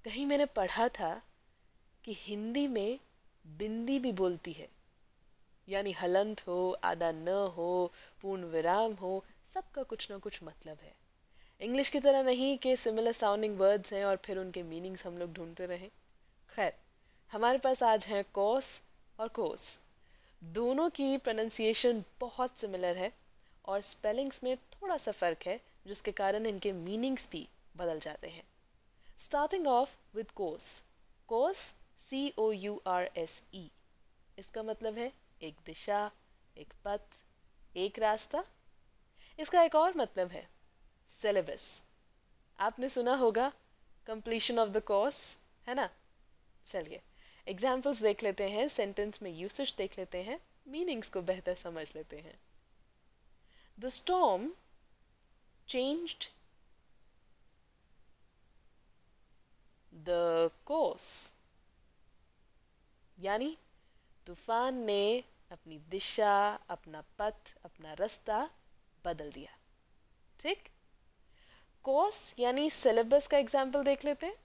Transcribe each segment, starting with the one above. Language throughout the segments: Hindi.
कहीं मैंने पढ़ा था कि हिंदी में बिंदी भी बोलती है यानी हलंत हो आदा न हो पूर्ण विराम हो सबका कुछ ना कुछ मतलब है इंग्लिश की तरह नहीं कि सिमिलर साउंडिंग वर्ड्स हैं और फिर उनके मीनिंग्स हम लोग ढूंढते रहें खैर हमारे पास आज हैं कोस और कोस दोनों की प्रोनंसिएशन बहुत सिमिलर है और स्पेलिंग्स में थोड़ा सा फ़र्क है जिसके कारण इनके मीनिंग्स भी बदल जाते हैं starting off with course course C O U R S E इसका मतलब है एक दिशा एक पथ एक रास्ता इसका एक और मतलब है सिलेबस आपने सुना होगा कंप्लीशन ऑफ द कोर्स है ना चलिए एग्जाम्पल्स देख लेते हैं सेंटेंस में यूसेज देख लेते हैं मीनिंग्स को बेहतर समझ लेते हैं the storm changed the course यानी तूफान ने अपनी दिशा अपना पथ अपना रास्ता बदल दिया ठीक कोर्स यानी सिलेबस का एग्जाम्पल देख लेते हैं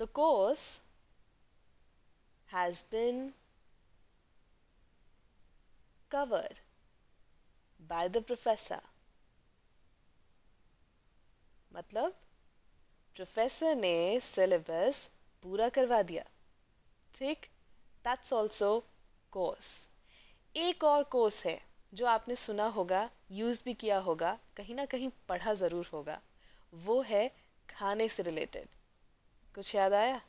The course has been covered by the professor. मतलब प्रोफेसर ने सिलेबस पूरा करवा दिया ठीक दैट्स ऑल्सो कोर्स एक और कोर्स है जो आपने सुना होगा यूज़ भी किया होगा कहीं ना कहीं पढ़ा ज़रूर होगा वो है खाने से रिलेटेड कुछ याद आया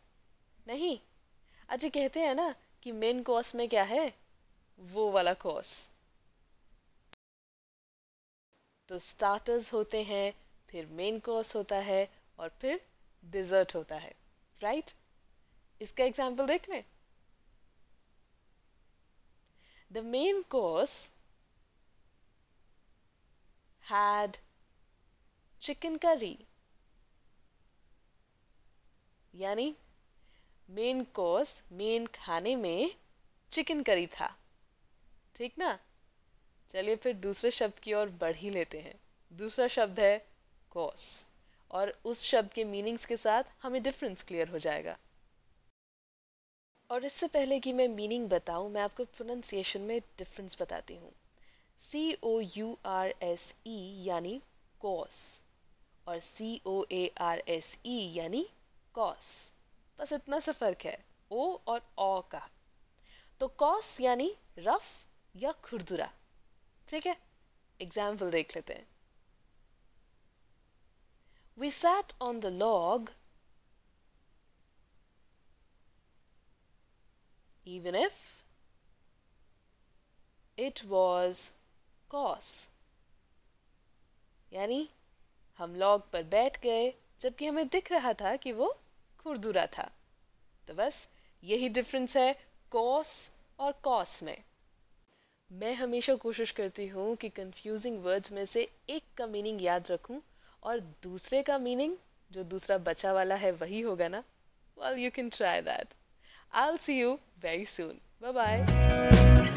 नहीं अजय अच्छा, कहते हैं ना कि मेन कोर्स में क्या है वो वाला कोर्स तो स्टार्टर्स होते हैं फिर मेन कोर्स होता है और फिर डिज़र्ट होता है राइट इसका एग्जाम्पल देख लें the main course had chicken curry यानी मेन कोर्स मेन खाने में चिकन करी था ठीक ना चलिए फिर दूसरे शब्द की ओर बढ़ ही लेते हैं दूसरा शब्द है कोर्स और उस शब्द के मीनिंग्स के साथ हमें डिफरेंस क्लियर हो जाएगा और इससे पहले कि मैं मीनिंग बताऊं मैं आपको प्रोनाउंसिएशन में डिफरेंस बताती हूँ C O U R S E यानी कोस और सी ओ ए आर एस ई यानी कॉस बस इतना सा फ़र्क है ओ और ओ का तो कॉस यानी रफ या खुरदुरा ठीक है एग्जाम्पल देख लेते हैं we sat on the log even if it was coarse यानी हम लॉग पर बैठ गए जबकि हमें दिख रहा था कि वो खुरदुरा था तो बस यही डिफरेंस है कॉस और कॉस में मैं हमेशा कोशिश करती हूँ कि कंफ्यूजिंग वर्ड्स में से एक का मीनिंग याद रखूँ और दूसरे का मीनिंग जो दूसरा बचा वाला है वही होगा ना well you can try that I see you very soon bye bye